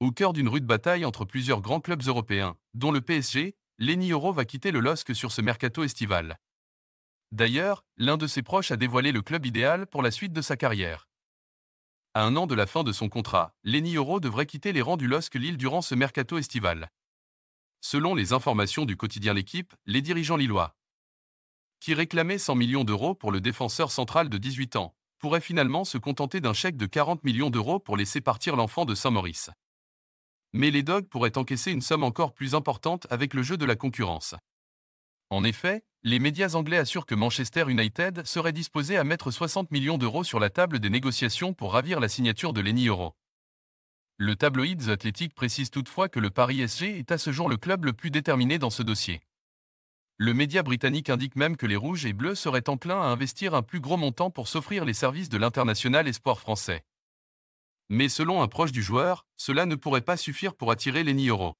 Au cœur d'une rude bataille entre plusieurs grands clubs européens, dont le PSG, Lenny Euro va quitter le LOSC sur ce mercato estival. D'ailleurs, l'un de ses proches a dévoilé le club idéal pour la suite de sa carrière. À un an de la fin de son contrat, Lenny Euro devrait quitter les rangs du LOSC Lille durant ce mercato estival. Selon les informations du quotidien L'équipe, les dirigeants lillois, qui réclamaient 100 millions d'euros pour le défenseur central de 18 ans, pourraient finalement se contenter d'un chèque de 40 millions d'euros pour laisser partir l'enfant de Saint-Maurice. Mais les dogs pourraient encaisser une somme encore plus importante avec le jeu de la concurrence. En effet, les médias anglais assurent que Manchester United serait disposé à mettre 60 millions d'euros sur la table des négociations pour ravir la signature de Lenny Euro. Le tabloïd The Athletic précise toutefois que le Paris SG est à ce jour le club le plus déterminé dans ce dossier. Le média britannique indique même que les Rouges et Bleus seraient enclins à investir un plus gros montant pour s'offrir les services de l'international espoir français. Mais selon un proche du joueur, cela ne pourrait pas suffire pour attirer les Euro.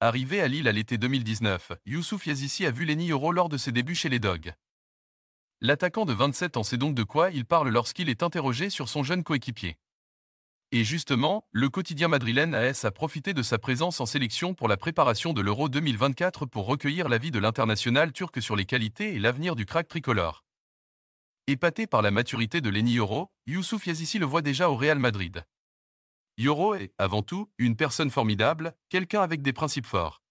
Arrivé à Lille à l'été 2019, Youssouf Yazici a vu les Euro lors de ses débuts chez les Dogs. L'attaquant de 27 ans sait donc de quoi il parle lorsqu'il est interrogé sur son jeune coéquipier. Et justement, le quotidien madrilène AS a profité de sa présence en sélection pour la préparation de l'Euro 2024 pour recueillir l'avis de l'international turc sur les qualités et l'avenir du crack tricolore. Épaté par la maturité de Lenny Yoro, Youssouf Yazici le voit déjà au Real Madrid. Yoro est, avant tout, une personne formidable, quelqu'un avec des principes forts.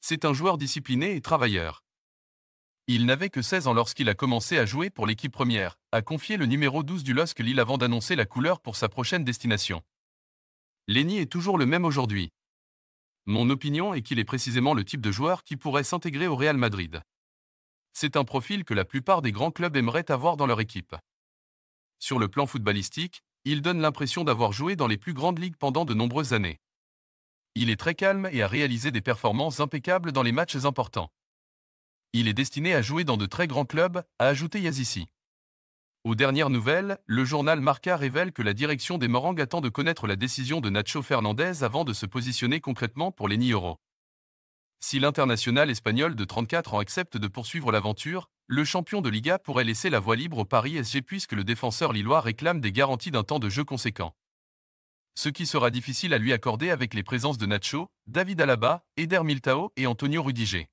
C'est un joueur discipliné et travailleur. Il n'avait que 16 ans lorsqu'il a commencé à jouer pour l'équipe première, a confié le numéro 12 du LOSC Lille avant d'annoncer la couleur pour sa prochaine destination. Lenny est toujours le même aujourd'hui. Mon opinion est qu'il est précisément le type de joueur qui pourrait s'intégrer au Real Madrid. C'est un profil que la plupart des grands clubs aimeraient avoir dans leur équipe. Sur le plan footballistique, il donne l'impression d'avoir joué dans les plus grandes ligues pendant de nombreuses années. Il est très calme et a réalisé des performances impeccables dans les matchs importants. Il est destiné à jouer dans de très grands clubs, a ajouté Yazici. Aux dernières nouvelles, le journal Marca révèle que la direction des Morang attend de connaître la décision de Nacho Fernandez avant de se positionner concrètement pour les ni si l'international espagnol de 34 ans accepte de poursuivre l'aventure, le champion de Liga pourrait laisser la voie libre au Paris SG puisque le défenseur lillois réclame des garanties d'un temps de jeu conséquent. Ce qui sera difficile à lui accorder avec les présences de Nacho, David Alaba, Eder Miltao et Antonio Rudiger.